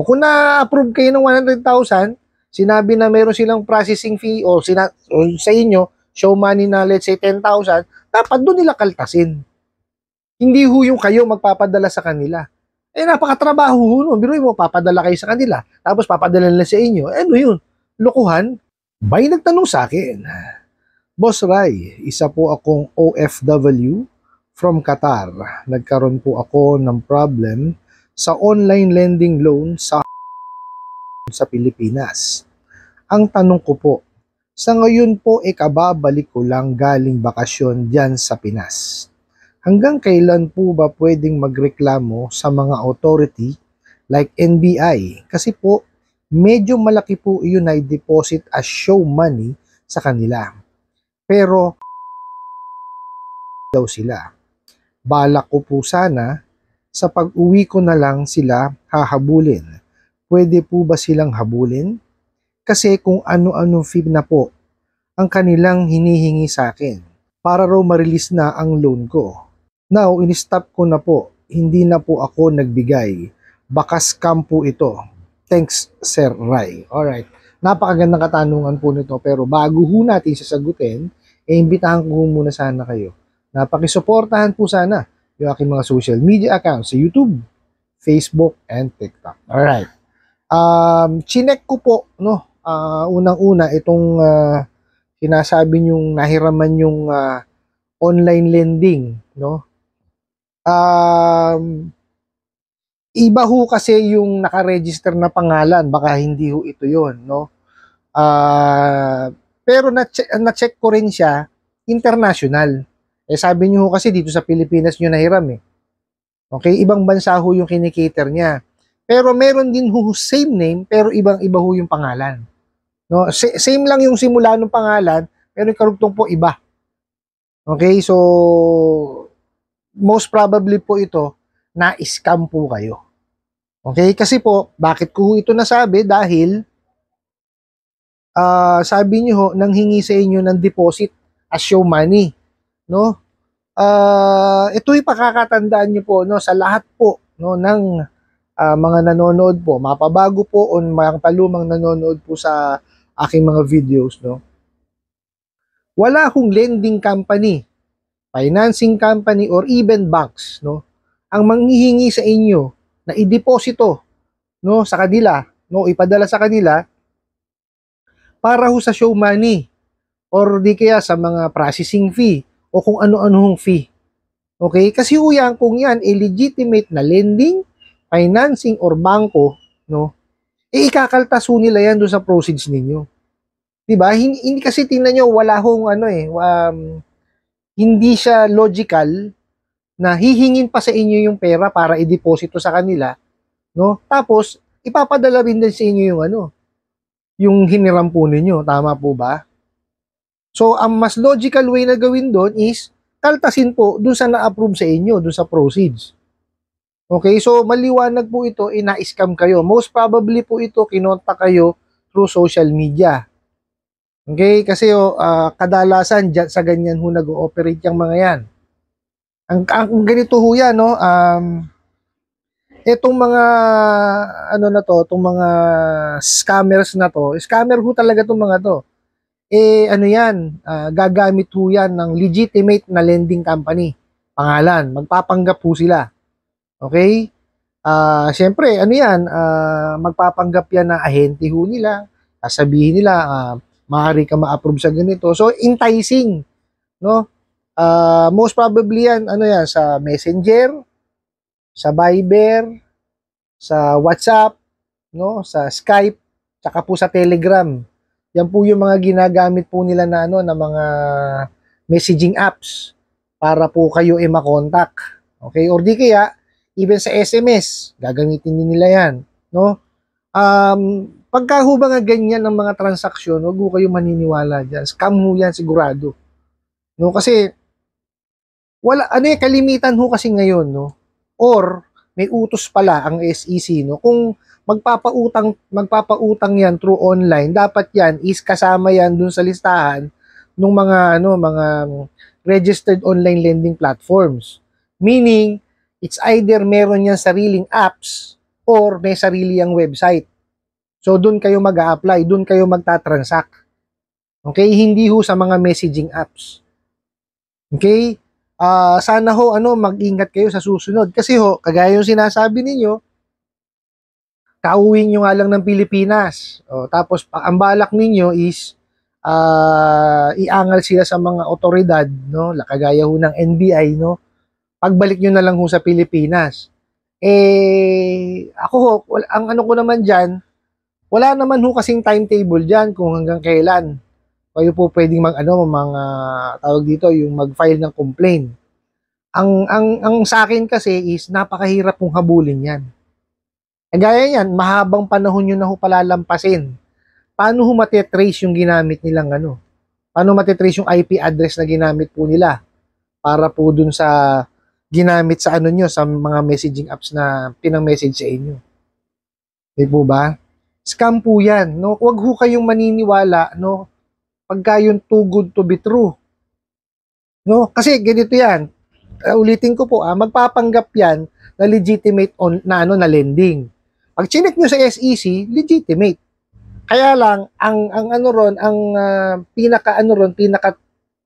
O kung na-approve kayo ng 100,000, sinabi na meron silang processing fee o, sina- o sa inyo, show money na let's say 10,000, dapat doon nila kaltasin. Hindi ho yung kayo magpapadala sa kanila. Eh, napakatrabaho ho nun. Biruin mo, papadala kayo sa kanila. Tapos papadala nila sa inyo. Eh, ano yun? Lukuhan? Bay nagtanong sa akin. Boss Rai, isa po akong OFW from Qatar. Nagkaroon po ako ng problem sa online lending loan sa sa Pilipinas. Ang tanong ko po, sa ngayon po ikababalik eh, ko lang galing bakasyon diyan sa Pinas. Hanggang kailan po ba pwedeng magreklamo sa mga authority like NBI? Kasi po, medyo malaki po yun ay deposit as show money sa kanila. Pero daw sila. Balak ko po sana sa pag-uwi ko na lang sila hahabulin. Pwede po ba silang habulin? Kasi kung ano-ano fee na po ang kanilang hinihingi sa akin para raw marilis na ang loan ko. Now, in-stop ko na po. Hindi na po ako nagbigay. Bakas kampo ito. Thanks, Sir Rai. Alright. Napakagandang katanungan po nito. Pero bago ho natin sasagutin, e eh, imbitahan ko muna sana kayo. Napakisuportahan po sana yung aking mga social media accounts sa YouTube, Facebook, and TikTok. Alright. Um, chinek ko po, no, uh, unang-una itong uh, sinasabi yung nahiraman yung uh, ah, online lending, no? Um, iba ho kasi yung nakaregister na pangalan, baka hindi ho ito yon no? Uh, pero na-check, na-check ko rin siya international. Eh sabi niyo ho kasi dito sa Pilipinas niyo nahiram eh. Okay, ibang bansa ho yung kinikater niya. Pero meron din ho same name pero ibang-iba ho yung pangalan. No, same lang yung simula ng pangalan pero yung karugtong po iba. Okay, so most probably po ito na scam po kayo. Okay, kasi po bakit ko ito nasabi dahil uh, sabi niyo ho nang hingi sa inyo ng deposit as show money no? Uh, ito'y pakakatandaan niyo po no sa lahat po no ng uh, mga nanonood po, mapabago po o mga palumang nanonood po sa aking mga videos no. Wala akong lending company, financing company or even banks no. Ang manghihingi sa inyo na ideposito no sa kanila, no ipadala sa kanila para ho sa show money or di kaya sa mga processing fee o kung ano-anong fee. Okay? Kasi ho kung yan, illegitimate eh, na lending, financing, or bangko, no? Eh, ikakaltas ho nila yan doon sa proceeds ninyo. Diba? Hindi, hindi kasi tingnan nyo, wala hong ano eh, um, hindi siya logical na hihingin pa sa inyo yung pera para i-deposito sa kanila, no? Tapos, ipapadala rin din sa inyo yung ano, yung hiniram po ninyo, tama po ba? So, ang mas logical way na gawin doon is, kaltasin po doon sa na-approve sa inyo, doon sa proceeds. Okay, so maliwanag po ito, ina-scam eh, kayo. Most probably po ito, kinonta kayo through social media. Okay, kasi uh, kadalasan dyan, sa ganyan ho nag-ooperate yung mga yan. Ang, ang ganito ho yan, no? Um, etong mga ano na to, itong mga scammers na to, scammer ho talaga itong mga to eh ano yan, uh, gagamit po yan ng legitimate na lending company. Pangalan, magpapanggap po sila. Okay? Uh, ah, Siyempre, ano yan, uh, magpapanggap yan na ahente ho nila. Sasabihin nila, uh, maaari ka ma-approve sa ganito. So, enticing. No? Uh, most probably yan, ano yan, sa Messenger, sa Viber, sa WhatsApp, no, sa Skype, tsaka po sa Telegram. Yan po yung mga ginagamit po nila na ano na mga messaging apps para po kayo e makontak. Okay? Or di kaya even sa SMS, gagamitin din nila 'yan, no? Um, pagka ho ba ganyan ang mga transaksyon, huwag ho kayo maniniwala diyan. Scam ho 'yan sigurado. No, kasi wala ano eh, kalimitan ho kasi ngayon, no? Or may utos pala ang SEC no kung magpapautang magpapautang yan through online dapat yan is kasama yan dun sa listahan ng mga ano mga registered online lending platforms meaning it's either meron yan sariling apps or may sarili yang website so dun kayo mag-a-apply dun kayo magta-transact okay hindi ho sa mga messaging apps okay uh, sana ho ano mag-ingat kayo sa susunod kasi ho kagaya yung sinasabi ninyo kauwi nyo nga lang ng Pilipinas. O, tapos ang balak ninyo is uh, iangal sila sa mga otoridad, no? Kagaya ho ng NBI, no? Pagbalik nyo na lang ho sa Pilipinas. Eh, ako ho, ang ano ko naman diyan wala naman ho kasing timetable diyan kung hanggang kailan kayo po pwedeng mag ano mga tawag dito yung mag-file ng complaint. Ang ang ang sa akin kasi is napakahirap kong habulin 'yan. Kagaya eh, niyan, mahabang panahon yun na ho palalampasin. Paano ho matetrace yung ginamit nilang ano? Paano matetrace yung IP address na ginamit po nila para po dun sa ginamit sa ano niyo sa mga messaging apps na pinang-message sa inyo. Di po ba? Scam po 'yan, no? Huwag ho kayong maniniwala, no? pagka yung too good to be true. No? Kasi ganito yan. Uh, ulitin ko po, ah, magpapanggap yan na legitimate on, na, ano, na lending. Pag chinek nyo sa SEC, legitimate. Kaya lang, ang, ang ano ron, ang uh, pinaka ano ron, pinaka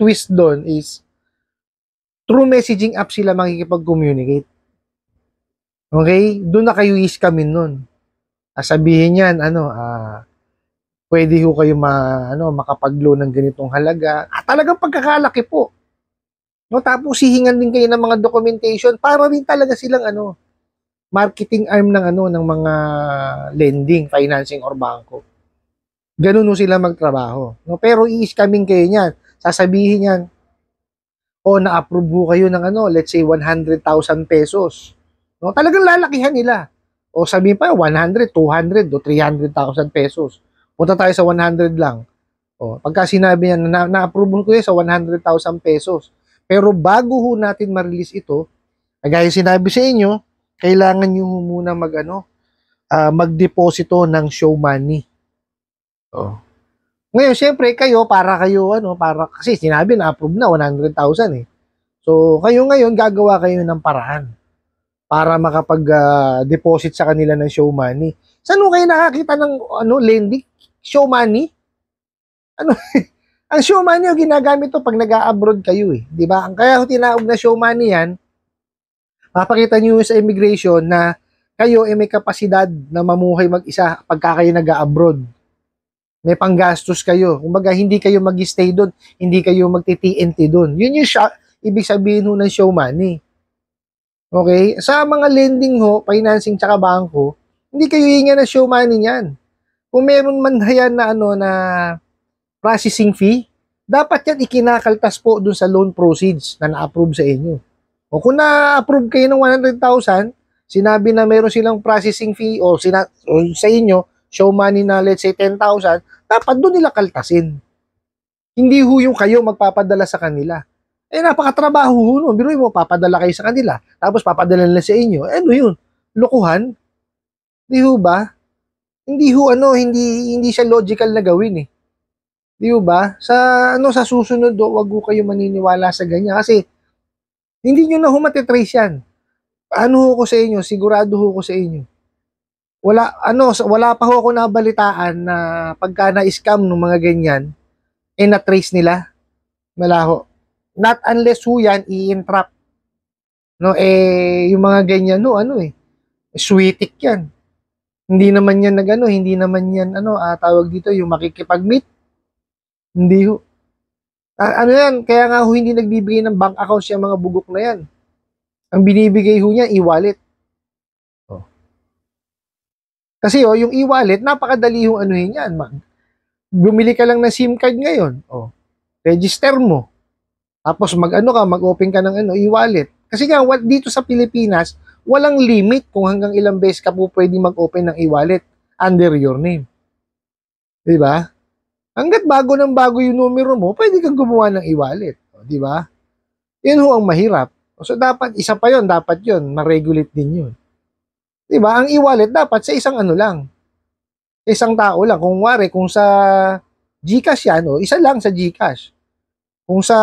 twist doon is through messaging app sila makikipag-communicate. Okay? Doon na kayo iskamin nun. Ah, sabihin yan, ano, ah, pwede ho kayo ma, ano, makapaglo ng ganitong halaga. At ah, talagang pagkakalaki po. No, tapos hihingan din kayo ng mga documentation para rin talaga silang ano, marketing arm ng ano ng mga lending, financing or banko. Ganun no sila magtrabaho. No, pero i-scamming kayo niyan. Sasabihin niyan, o na-approve kayo ng ano, let's say 100,000 pesos." No, talagang lalakihan nila. O sabihin pa 100, 200, o 300,000 pesos. Punta tayo sa 100 lang. O, oh, pagka sinabi niya na na-approve ko 'yan sa 100,000 pesos. Pero bago ho natin ma-release ito, kagaya sinabi sa inyo, kailangan niyo muna magano uh, ah, magdeposito ng show money. Oh. Ngayon, syempre kayo para kayo ano, para kasi sinabi na approve na 100,000 eh. So, kayo ngayon gagawa kayo ng paraan para makapag-deposit ah, uh, sa kanila ng show money. Saan kayo nakakita ng ano lending? show money? Ano? ang show money yung ginagamit to pag nag-abroad kayo eh. Di ba? Ang kaya tinawag na show money yan, mapakita nyo sa immigration na kayo ay eh, may kapasidad na mamuhay mag-isa pagka kayo nag-abroad. May panggastos kayo. Kumbaga, hindi kayo mag-stay doon, hindi kayo magti-TNT doon. Yun yung siya, ibig sabihin ho ng show money. Okay? Sa mga lending ho, financing tsaka bangko, hindi kayo hinga na show money niyan kung meron man yan na ano na processing fee, dapat yan ikinakaltas po dun sa loan proceeds na na-approve sa inyo. O kung na-approve kayo ng 100,000, sinabi na meron silang processing fee o, sina- o sa inyo, show money na let's say 10,000, dapat doon nila kaltasin. Hindi ho yung kayo magpapadala sa kanila. Eh, napakatrabaho ho nun. Biro mo, papadala kayo sa kanila. Tapos papadala nila sa inyo. Eh, ano yun? Lukuhan? Di ho ba? hindi ho ano, hindi hindi siya logical na gawin eh. Di ba? Sa ano sa susunod do, wag ho kayo maniniwala sa ganyan kasi hindi niyo na ho matitrace yan. Ano ho ko sa inyo, sigurado ho ko sa inyo. Wala ano, wala pa ho ako nabalitaan na pagka na-scam ng mga ganyan, eh na-trace nila. Malaho. Not unless ho yan i-entrap. No, eh, yung mga ganyan, no, ano eh, sweetik yan hindi naman yan nagano, hindi naman yan ano, uh, tawag dito yung makikipag-meet. Hindi ho. Uh, ano yan, kaya nga ho hindi nagbibigay ng bank account siya mga bugok na yan. Ang binibigay ho niya, e-wallet. Oh. Kasi ho, oh, yung e-wallet, napakadali yung anuhin yan. Mag. Bumili ka lang ng SIM card ngayon. Oh. Register mo. Tapos mag-ano ka, mag-open ka ng ano, e-wallet. Kasi nga, dito sa Pilipinas, walang limit kung hanggang ilang beses ka po pwede mag-open ng e-wallet under your name. Di ba? Hanggat bago ng bago yung numero mo, pwede kang gumawa ng e-wallet. Di ba? Yan ho ang mahirap. So dapat, isa pa yon dapat yon ma-regulate din yun. Di ba? Ang e-wallet dapat sa isang ano lang. isang tao lang. Kung wari, kung sa Gcash yan, o, isa lang sa Gcash. Kung sa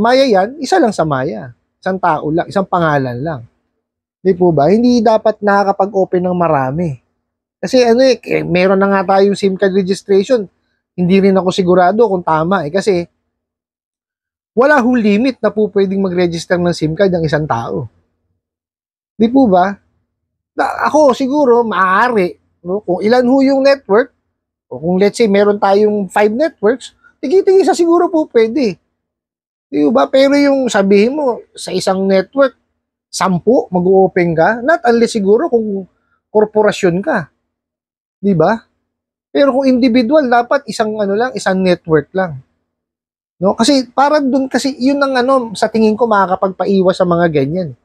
Maya yan, isa lang sa Maya. Isang tao lang, isang pangalan lang. Di po ba? Hindi dapat nakakapag-open ng marami. Kasi ano eh, eh, meron na nga tayong SIM card registration. Hindi rin ako sigurado kung tama eh. Kasi wala ho limit na po pwedeng mag-register ng SIM card ng isang tao. Di po ba? Na, ako siguro, maaari. No? Kung ilan ho yung network, o kung let's say meron tayong 5 networks, tigi-tigi sa siguro po pwede. Di ba? Pero yung sabihin mo, sa isang network, sampu, mag-open ka, not unless siguro kung korporasyon ka. 'Di ba? Pero kung individual, dapat isang ano lang, isang network lang. No? Kasi parang doon kasi 'yun ang ano sa tingin ko makakapagpaiwas sa mga ganyan.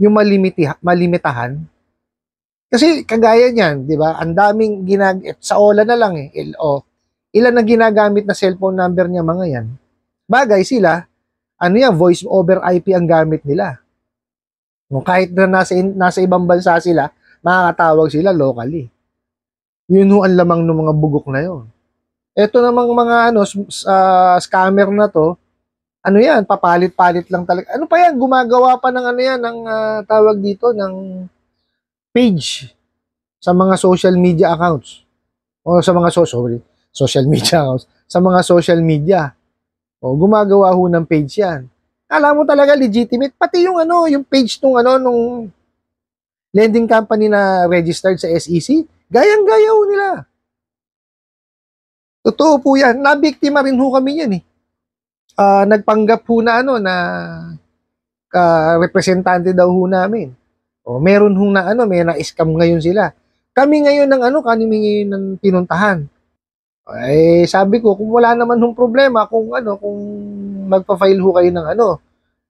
Yung malimiti malimitahan. Kasi kagaya niyan, 'di ba? Ang daming ginag sa Ola na lang eh, LO. Ilan na ginagamit na cellphone number niya mga 'yan. Bagay sila, ano yan, voice over IP ang gamit nila. Kung kahit na nasa, nasa ibang bansa sila, makakatawag sila locally. Yun ho ang lamang ng mga bugok na yon. Ito namang mga ano, uh, scammer na to, ano yan, papalit-palit lang talaga. Ano pa yan, gumagawa pa ng ano yan, ng uh, tawag dito, ng page sa mga social media accounts. O sa mga so, sorry, social media accounts. Sa mga social media. O, gumagawa ho ng page yan alam mo talaga legitimate. Pati yung ano, yung page nung ano, nung lending company na registered sa SEC, gayang-gayaw nila. Totoo po yan. Nabiktima rin ho kami yan eh. Uh, nagpanggap ho na ano, na uh, representante daw ho namin. O, meron ho na ano, may na-scam ngayon sila. Kami ngayon ng ano, kami ngayon ng pinuntahan. Eh, sabi ko, kung wala naman hong problema, kung ano, kung magpa-file ho kayo ng ano,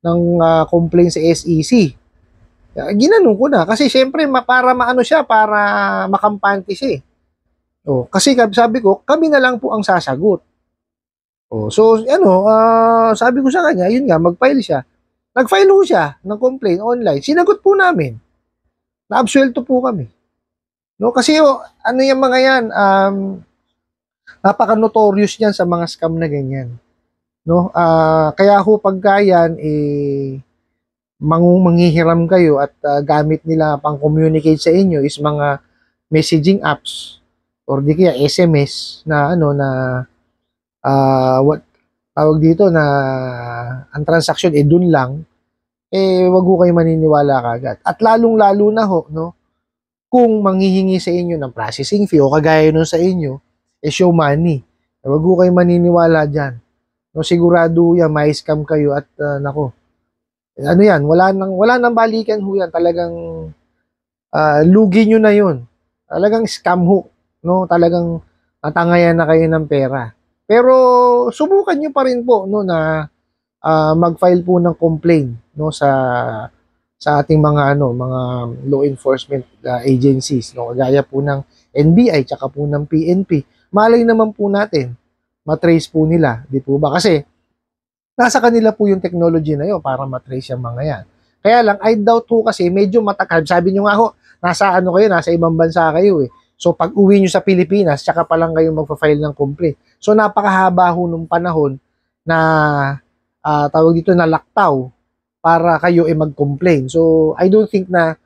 ng uh, complaint sa SEC. Uh, ah, ginanong ko na kasi syempre para maano siya, para makampante siya. Eh. Oh, kasi sabi ko, kami na lang po ang sasagot. Oh, so ano, uh, sabi ko sa kanya, yun nga, mag-file siya. Nag-file ho siya ng complaint online. Sinagot po namin. Naabsuelto po kami. No, kasi oh, ano yung mga yan, um, napaka-notorious yan sa mga scam na ganyan no uh, kaya ho pagkayan eh mang manghihiram kayo at uh, gamit nila pang communicate sa inyo is mga messaging apps or di kaya SMS na ano na uh, what tawag dito na ang transaction eh dun lang eh wag ho kayo maniniwala kagad at lalong lalo na ho no kung manghihingi sa inyo ng processing fee o kagaya nun sa inyo eh show money eh, wag ho kayo maniniwala diyan No, sigurado yan, may scam kayo at uh, nako. Ano yan, wala nang, wala nang balikan ho yan. Talagang uh, lugi nyo na yun. Talagang scam ho. No? Talagang natangayan na kayo ng pera. Pero subukan nyo pa rin po no, na uh, mag-file po ng complaint no, sa sa ating mga ano mga law enforcement uh, agencies no kagaya po ng NBI tsaka po ng PNP malay naman po natin matrace po nila. Di po ba? Kasi nasa kanila po yung technology na yun para matrace yung mga yan. Kaya lang, I doubt ho kasi medyo matakad. Sabi nyo nga ho, nasa ano kayo, nasa ibang bansa kayo eh. So pag uwi nyo sa Pilipinas, tsaka pa lang kayo magpa-file ng complaint. So napakahaba ho nung panahon na uh, tawag dito na laktaw para kayo ay eh, mag-complain. So I don't think na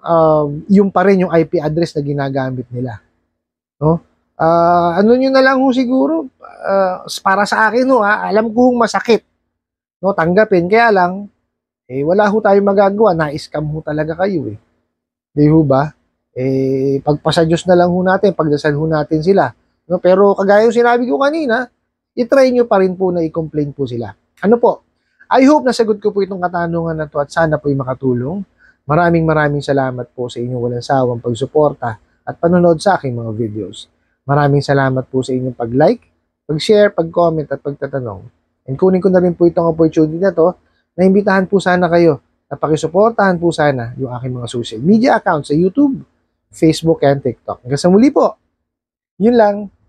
uh, yung pa rin yung IP address na ginagamit nila. No? Uh, ano nyo na lang ho siguro, uh, para sa akin ho, ha, alam ko hong masakit. No, tanggapin. Kaya lang, eh, wala ho tayong magagawa. Na-scam ho talaga kayo eh. Di ho ba? Eh, pagpasa na lang ho natin, pagdasal ho natin sila. No, pero kagaya sinabi ko kanina, itry nyo pa rin po na i-complain po sila. Ano po? I hope nasagot ko po itong katanungan na to at sana po'y makatulong. Maraming maraming salamat po sa inyong walang sawang pagsuporta at panonood sa aking mga videos. Maraming salamat po sa inyong pag-like, pag-share, pag-comment at pagtatanong. And kunin ko na rin po itong opportunity na to na imbitahan po sana kayo na pakisuportahan po sana yung aking mga social media accounts sa YouTube, Facebook, and TikTok. Hanggang sa muli po. Yun lang.